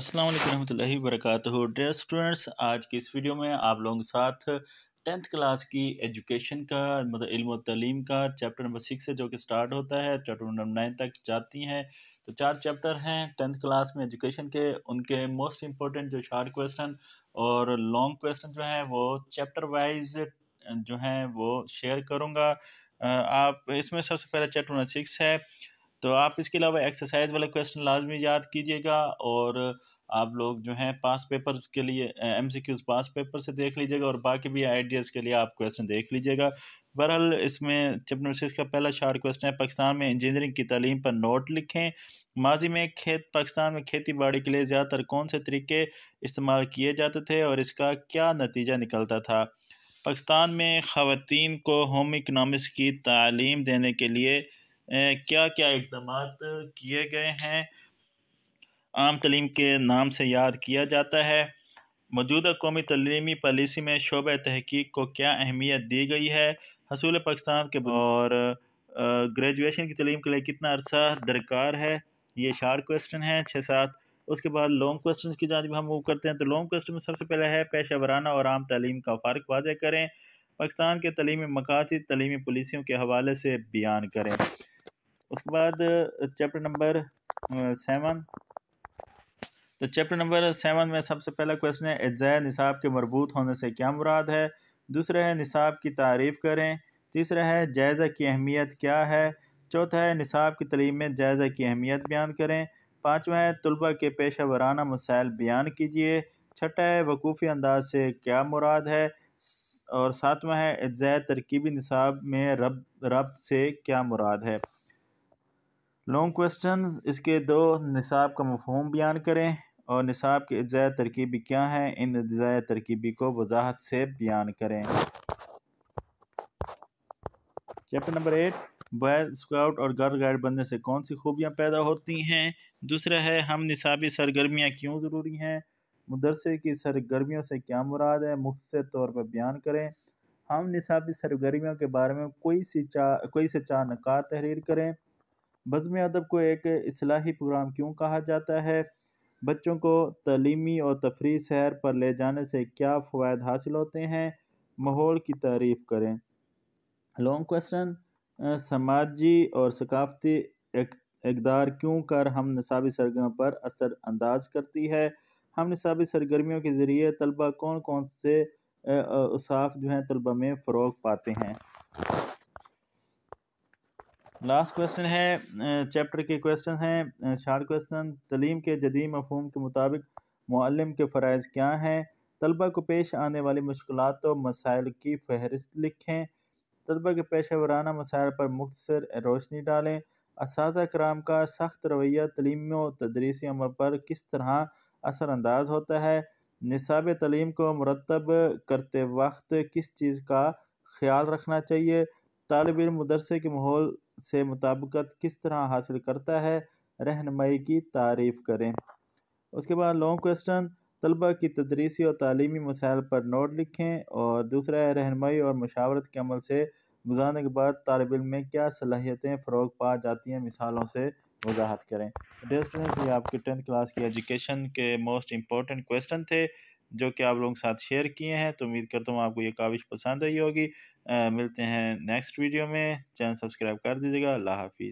अस्सलाम वरहमतुल्लाहि वरकत dear students आज की इस वीडियो में आप लोगों के साथ टेंथ क्लास की एजुकेशन का मतलब इल्म और तलीम का चैप्टर नंबर सिक्स है जो कि स्टार्ट होता है चैप्टर नंबर नाइन तक जाती हैं तो चार चैप्टर हैं टेंथ क्लास में एजुकेशन के उनके मोस्ट इम्पोर्टेंट जो शार्ट क्वेश्चन और लॉन्ग क्वेश्चन जो हैं वो चैप्टर वाइज जो हैं वो शेयर करूँगा आप इसमें सबसे पहला चैप्टर नंबर सिक्स है तो आप इसके अलावा एक्सरसाइज वाला क्वेश्चन लाजमी याद कीजिएगा और आप लोग जो हैं पास पेपर के लिए M C Qs past paper से देख लीजिएगा और बाकी भी आइडियाज़ के लिए आप क्वेश्चन देख लीजिएगा बहरहाल इसमें चैप्टर सिक्स का पहला शार्ट क्वेश्चन है पाकिस्तान में इंजीनियरिंग की तालीम पर नोट लिखें माजी में खेत पाकिस्तान में खेती बाड़ी के लिए ज़्यादातर कौन से तरीके इस्तेमाल किए जाते थे और इसका क्या नतीजा निकलता था पाकिस्तान में ख़वान को होम इकनॉमिक्स की तालीम देने के लिए क्या क्या इकदाम किए गए हैं आम तलीम के नाम से याद किया जाता है मौजूदा कौमी तलीमी पॉलिसी में शोब तहकीक को क्या अहमियत दी गई है हसूल पाकिस्तान के और ग्रेजुएशन की तलीम के लिए कितना अरसा दरकार है ये शार्ट क्वेश्चन है छः सात उसके बाद लॉन्ग क्वेश्चन की जानब हम मूव करते हैं तो लॉन्ग क्वेश्चन में सबसे पहले है पेशा वराना और आम तलीम का फ़र्क वाजह करें पाकिस्तान के तलीमी मकासद तलीमी पुलिसियों के हवाले से बयान करें उसके बाद चैप्टर नंबर सेवन तो चैप्टर नंबर सेवन में सबसे पहला क्वेश्चन है एजय निसाब के मरबूत होने से क्या मुराद है दूसरा है निसाब की तारीफ़ करें तीसरा है जायज़ा की अहमियत क्या है चौथा है निसाब की तलीम में जायज़ा की अहमियत बयान करें पाँचवा है तलबा के पेशा वराना मसाइल बयान कीजिए छठा है वकूफ़ी अंदाज से क्या मुराद है और सातवा है अज्जा तरकीबी निसाब में रब रब से क्या मुराद है लॉन्ग क्वेश्चन इसके दो निसाब का मफहम बयान करें और निसाब के अज्ज़ा तरकीबी क्या हैं इन अज्ज़ा तरकीबी को वजाहत से बयान करें chapter number eight boy scout और गर्ल गाइड बनने से कौन सी खूबियाँ पैदा होती हैं दूसरा है हम निसाबी सरगर्मियाँ क्यों ज़रूरी हैं मदरसे की सरगर्मियों से क्या मुराद है मुख्तर तौर पर बयान करें हम निसाबी सरगर्मियों के बारे में कोई सी चा कोई से चार नकार तहरीर करें बज़म अदब को एक असलाही प्रोग्राम क्यों कहा जाता है बच्चों को तलीमी और तफरी सैर पर ले जाने से क्या फ़वाद हासिल होते हैं माहौल की तारीफ़ करें लॉन्ग क्वेश्चन समाजी और सकाफती इकदार क्यों कर हम नसाबी सरगर्मियों पर असर अंदाज करती है हम नसाबी सरगर्मियों के ज़रिए तलबा कौन कौन से उसाफ जो हैं तलबा में फ़रोग पाते हैं लास्ट क्वेश्चन है चैप्टर के क्वेश्चन हैं शार्ट क्वेश्चन तलीम के जदीम मफहम के मुताबिक मालम के फ़रज़ क्या हैं तलबा को पेश आने वाली मुश्किल और मसाइल की फहरिस्त लिखें तलबा के पेशा वराना मसाइल पर मुख्तर रोशनी डालें इस कराम का सख्त रवैया तलीम और तदरीसी अमल पर किस तरह असरानंदाज होता है निसाब तलीम को मरतब करते वक्त किस चीज़ का ख्याल रखना चाहिए तालब मदरसे के माहौल से मुताबकत किस तरह हासिल करता है रहनमई की तारीफ़ करें उसके बाद लॉन्ग क्वेश्चन तलबा की तदरीसी और तलीमी मसाइल पर नोट लिखें और दूसरा है रहनमई और मशावरत के अमल से गुजारने के बाद तलब में क्या सलाहियतें फ़रोग पा जाती हैं मिसालों से वजाहत करें डेस्ट ये आपके टेंथ क्लास की एजुकेशन के मोस्ट इम्पॉर्टेंट क्वेश्चन थे जो कि आप लोगों के साथ शेयर किए हैं तो उम्मीद करता हूँ आपको ये काविश पसंद आई होगी मिलते हैं नेक्स्ट वीडियो में चैनल सब्सक्राइब कर दीजिएगा अल्लाह हाफिज़